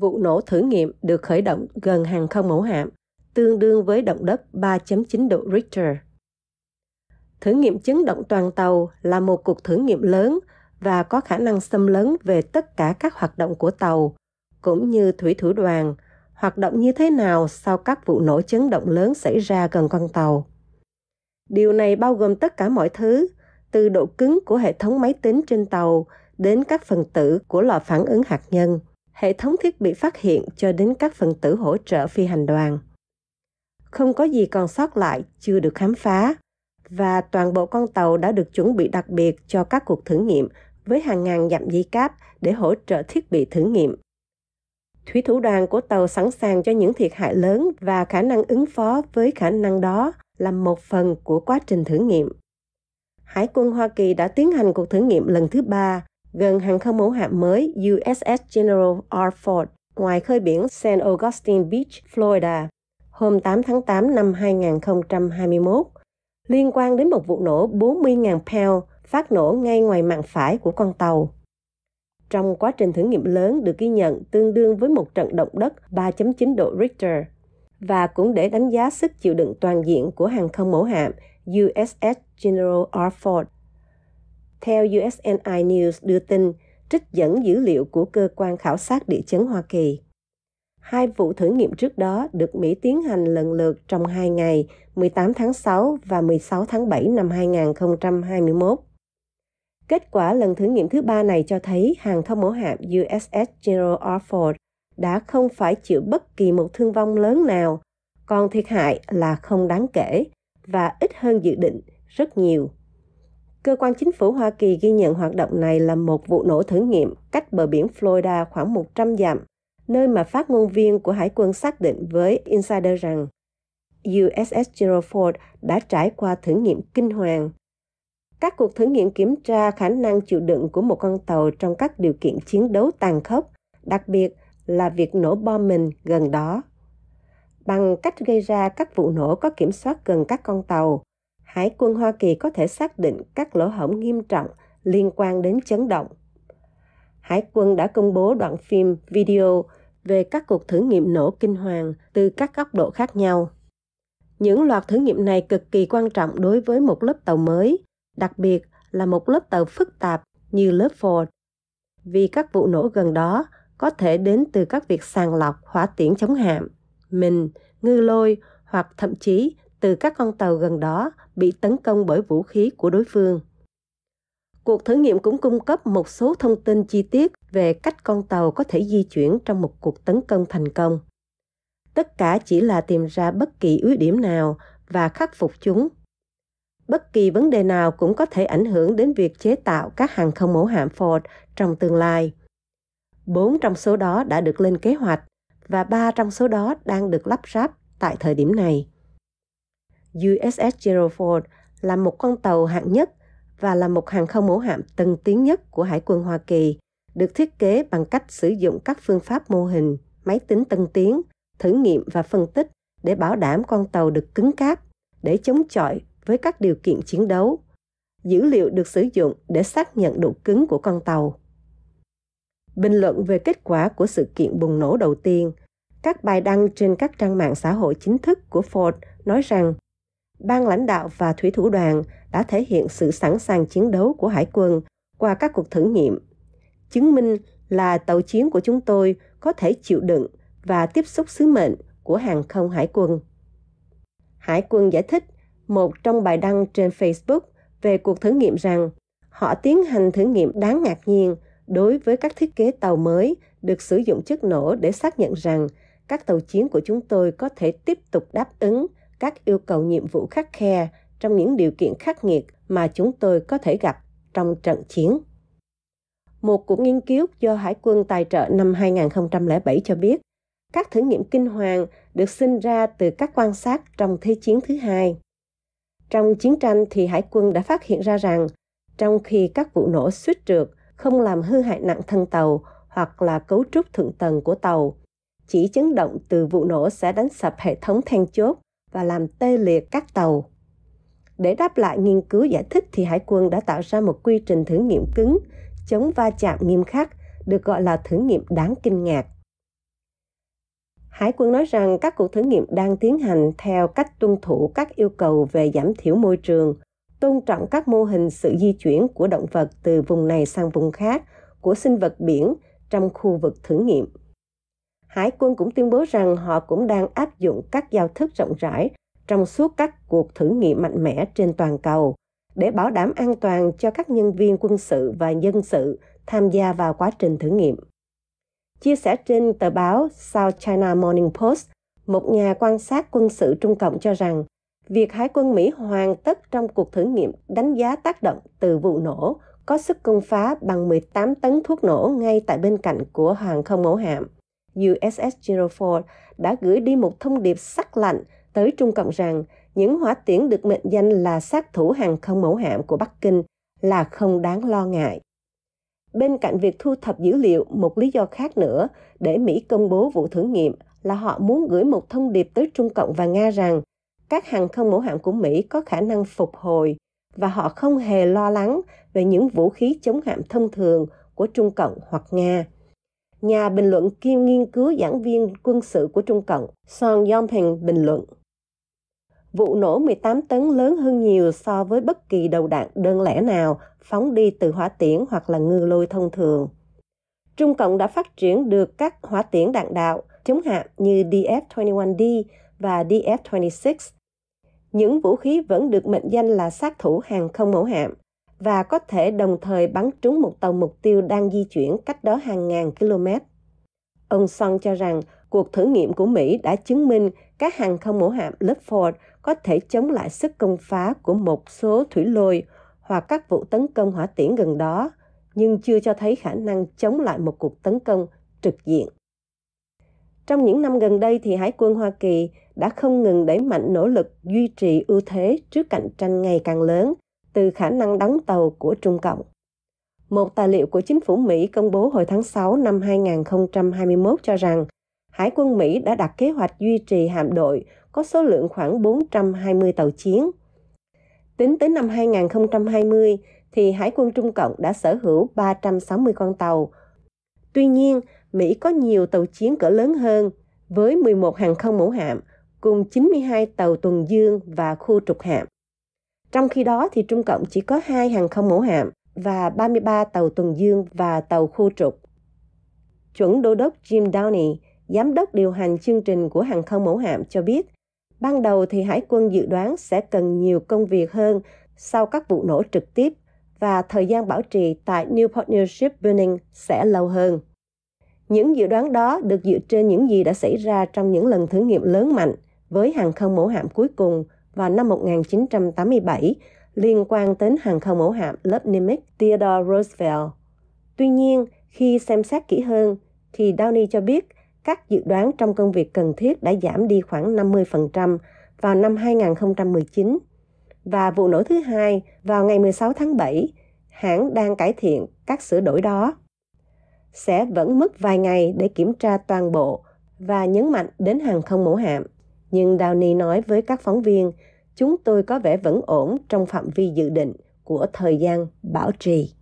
Vụ nổ thử nghiệm được khởi động gần hàng không mẫu hạm, tương đương với động đất 3.9 độ Richter. Thử nghiệm chấn động toàn tàu là một cuộc thử nghiệm lớn và có khả năng xâm lấn về tất cả các hoạt động của tàu, cũng như thủy thủ đoàn, hoạt động như thế nào sau các vụ nổ chấn động lớn xảy ra gần con tàu. Điều này bao gồm tất cả mọi thứ, từ độ cứng của hệ thống máy tính trên tàu đến các phần tử của lò phản ứng hạt nhân hệ thống thiết bị phát hiện cho đến các phần tử hỗ trợ phi hành đoàn. Không có gì còn sót lại chưa được khám phá và toàn bộ con tàu đã được chuẩn bị đặc biệt cho các cuộc thử nghiệm với hàng ngàn dặm dây cáp để hỗ trợ thiết bị thử nghiệm. Thủy thủ đoàn của tàu sẵn sàng cho những thiệt hại lớn và khả năng ứng phó với khả năng đó là một phần của quá trình thử nghiệm. Hải quân Hoa Kỳ đã tiến hành cuộc thử nghiệm lần thứ ba gần hàng không mẫu hạm mới USS General R. Ford ngoài khơi biển San Augustine Beach, Florida, hôm 8 tháng 8 năm 2021, liên quan đến một vụ nổ 40.000 pound phát nổ ngay ngoài mạn phải của con tàu. Trong quá trình thử nghiệm lớn được ghi nhận tương đương với một trận động đất 3.9 độ Richter và cũng để đánh giá sức chịu đựng toàn diện của hàng không mẫu hạm USS General R. Ford theo USNI News đưa tin, trích dẫn dữ liệu của cơ quan khảo sát địa chấn Hoa Kỳ. Hai vụ thử nghiệm trước đó được Mỹ tiến hành lần lượt trong hai ngày, 18 tháng 6 và 16 tháng 7 năm 2021. Kết quả lần thử nghiệm thứ ba này cho thấy hàng không mẫu hạm USS Gerald Ford đã không phải chịu bất kỳ một thương vong lớn nào, còn thiệt hại là không đáng kể và ít hơn dự định rất nhiều. Cơ quan chính phủ Hoa Kỳ ghi nhận hoạt động này là một vụ nổ thử nghiệm cách bờ biển Florida khoảng 100 dặm, nơi mà phát ngôn viên của Hải quân xác định với Insider rằng USS Gerald Ford đã trải qua thử nghiệm kinh hoàng. Các cuộc thử nghiệm kiểm tra khả năng chịu đựng của một con tàu trong các điều kiện chiến đấu tàn khốc, đặc biệt là việc nổ bom mình gần đó. Bằng cách gây ra các vụ nổ có kiểm soát gần các con tàu, Hải quân Hoa Kỳ có thể xác định các lỗ hổng nghiêm trọng liên quan đến chấn động. Hải quân đã công bố đoạn phim video về các cuộc thử nghiệm nổ kinh hoàng từ các góc độ khác nhau. Những loạt thử nghiệm này cực kỳ quan trọng đối với một lớp tàu mới, đặc biệt là một lớp tàu phức tạp như lớp Ford, vì các vụ nổ gần đó có thể đến từ các việc sàng lọc hỏa tiễn chống hạm, mình, ngư lôi hoặc thậm chí từ các con tàu gần đó bị tấn công bởi vũ khí của đối phương. Cuộc thử nghiệm cũng cung cấp một số thông tin chi tiết về cách con tàu có thể di chuyển trong một cuộc tấn công thành công. Tất cả chỉ là tìm ra bất kỳ yếu điểm nào và khắc phục chúng. Bất kỳ vấn đề nào cũng có thể ảnh hưởng đến việc chế tạo các hàng không mẫu hạm Ford trong tương lai. Bốn trong số đó đã được lên kế hoạch và ba trong số đó đang được lắp ráp tại thời điểm này. USS Gerald Ford là một con tàu hạng nhất và là một hàng không mẫu hạm tân tiến nhất của Hải quân Hoa Kỳ, được thiết kế bằng cách sử dụng các phương pháp mô hình, máy tính tân tiến, thử nghiệm và phân tích để bảo đảm con tàu được cứng cáp, để chống chọi với các điều kiện chiến đấu. Dữ liệu được sử dụng để xác nhận độ cứng của con tàu. Bình luận về kết quả của sự kiện bùng nổ đầu tiên, các bài đăng trên các trang mạng xã hội chính thức của Ford nói rằng ban lãnh đạo và thủy thủ đoàn đã thể hiện sự sẵn sàng chiến đấu của hải quân qua các cuộc thử nghiệm, chứng minh là tàu chiến của chúng tôi có thể chịu đựng và tiếp xúc sứ mệnh của hàng không hải quân. Hải quân giải thích một trong bài đăng trên Facebook về cuộc thử nghiệm rằng họ tiến hành thử nghiệm đáng ngạc nhiên đối với các thiết kế tàu mới được sử dụng chất nổ để xác nhận rằng các tàu chiến của chúng tôi có thể tiếp tục đáp ứng các yêu cầu nhiệm vụ khắc khe trong những điều kiện khắc nghiệt mà chúng tôi có thể gặp trong trận chiến. Một cuộc nghiên cứu do Hải quân tài trợ năm 2007 cho biết, các thử nghiệm kinh hoàng được sinh ra từ các quan sát trong Thế chiến thứ hai. Trong chiến tranh thì Hải quân đã phát hiện ra rằng, trong khi các vụ nổ suýt trượt không làm hư hại nặng thân tàu hoặc là cấu trúc thượng tầng của tàu, chỉ chấn động từ vụ nổ sẽ đánh sập hệ thống then chốt và làm tê liệt các tàu. Để đáp lại nghiên cứu giải thích thì Hải quân đã tạo ra một quy trình thử nghiệm cứng, chống va chạm nghiêm khắc, được gọi là thử nghiệm đáng kinh ngạc. Hải quân nói rằng các cuộc thử nghiệm đang tiến hành theo cách tuân thủ các yêu cầu về giảm thiểu môi trường, tôn trọng các mô hình sự di chuyển của động vật từ vùng này sang vùng khác, của sinh vật biển trong khu vực thử nghiệm. Hải quân cũng tuyên bố rằng họ cũng đang áp dụng các giao thức rộng rãi trong suốt các cuộc thử nghiệm mạnh mẽ trên toàn cầu để bảo đảm an toàn cho các nhân viên quân sự và dân sự tham gia vào quá trình thử nghiệm. Chia sẻ trên tờ báo South China Morning Post, một nhà quan sát quân sự Trung Cộng cho rằng việc Hải quân Mỹ hoàn tất trong cuộc thử nghiệm đánh giá tác động từ vụ nổ có sức công phá bằng 18 tấn thuốc nổ ngay tại bên cạnh của hàng không mẫu hạm USS Gerald đã gửi đi một thông điệp sắc lạnh tới Trung Cộng rằng những hỏa tiễn được mệnh danh là sát thủ hàng không mẫu hạm của Bắc Kinh là không đáng lo ngại. Bên cạnh việc thu thập dữ liệu, một lý do khác nữa để Mỹ công bố vụ thử nghiệm là họ muốn gửi một thông điệp tới Trung Cộng và Nga rằng các hàng không mẫu hạm của Mỹ có khả năng phục hồi và họ không hề lo lắng về những vũ khí chống hạm thông thường của Trung Cộng hoặc Nga nhà bình luận kiêm nghiên cứu giảng viên quân sự của Trung Cộng, Son Yong-peng bình luận. Vụ nổ 18 tấn lớn hơn nhiều so với bất kỳ đầu đạn đơn lẻ nào phóng đi từ hỏa tiễn hoặc là ngư lôi thông thường. Trung Cộng đã phát triển được các hỏa tiễn đạn đạo chống hạm như DF-21D và DF-26. Những vũ khí vẫn được mệnh danh là sát thủ hàng không mẫu hạm, và có thể đồng thời bắn trúng một tàu mục tiêu đang di chuyển cách đó hàng ngàn km. Ông Song cho rằng cuộc thử nghiệm của Mỹ đã chứng minh các hàng không mẫu hạm lớp Ford có thể chống lại sức công phá của một số thủy lôi hoặc các vụ tấn công hỏa tiễn gần đó, nhưng chưa cho thấy khả năng chống lại một cuộc tấn công trực diện. Trong những năm gần đây thì Hải quân Hoa Kỳ đã không ngừng đẩy mạnh nỗ lực duy trì ưu thế trước cạnh tranh ngày càng lớn từ khả năng đóng tàu của Trung Cộng. Một tài liệu của chính phủ Mỹ công bố hồi tháng 6 năm 2021 cho rằng Hải quân Mỹ đã đặt kế hoạch duy trì hạm đội có số lượng khoảng 420 tàu chiến. Tính tới năm 2020 thì Hải quân Trung Cộng đã sở hữu 360 con tàu. Tuy nhiên, Mỹ có nhiều tàu chiến cỡ lớn hơn với 11 hàng không mẫu hạm cùng 92 tàu tuần dương và khu trục hạm. Trong khi đó thì Trung Cộng chỉ có hai hàng không mẫu hạm và 33 tàu tuần dương và tàu khu trục. Chuẩn đô đốc Jim Downey, giám đốc điều hành chương trình của hàng không mẫu hạm cho biết, ban đầu thì Hải quân dự đoán sẽ cần nhiều công việc hơn sau các vụ nổ trực tiếp và thời gian bảo trì tại Newport News Shipbuilding sẽ lâu hơn. Những dự đoán đó được dựa trên những gì đã xảy ra trong những lần thử nghiệm lớn mạnh với hàng không mẫu hạm cuối cùng – vào năm 1987 liên quan đến hàng không mẫu hạm lớp Nimitz Theodore Roosevelt. Tuy nhiên, khi xem xét kỹ hơn, thì Downey cho biết các dự đoán trong công việc cần thiết đã giảm đi khoảng 50% vào năm 2019. Và vụ nổ thứ hai vào ngày 16 tháng 7, hãng đang cải thiện các sửa đổi đó. Sẽ vẫn mất vài ngày để kiểm tra toàn bộ và nhấn mạnh đến hàng không mẫu hạm. Nhưng Downey nói với các phóng viên, chúng tôi có vẻ vẫn ổn trong phạm vi dự định của thời gian bảo trì.